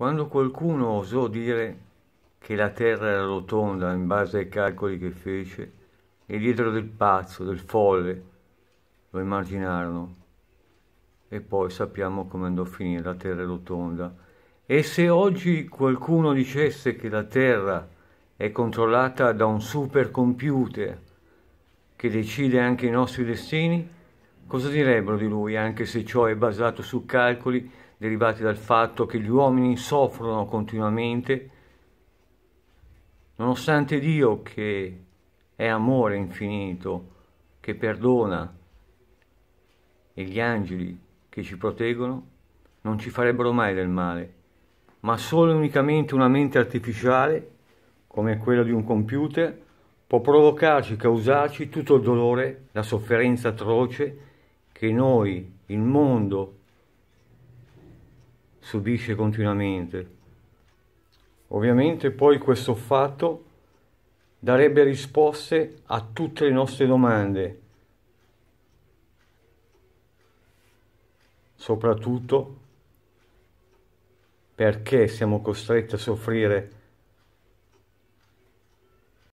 Quando qualcuno osò dire che la Terra era rotonda in base ai calcoli che fece, e dietro del pazzo, del folle, lo immaginarono. E poi sappiamo come andò a finire la Terra rotonda. E se oggi qualcuno dicesse che la Terra è controllata da un supercomputer che decide anche i nostri destini, cosa direbbero di lui, anche se ciò è basato su calcoli derivati dal fatto che gli uomini soffrono continuamente, nonostante Dio che è amore infinito, che perdona e gli angeli che ci proteggono, non ci farebbero mai del male, ma solo e unicamente una mente artificiale, come quella di un computer, può provocarci, causarci tutto il dolore, la sofferenza atroce che noi, il mondo subisce continuamente. Ovviamente poi questo fatto darebbe risposte a tutte le nostre domande, soprattutto perché siamo costretti a soffrire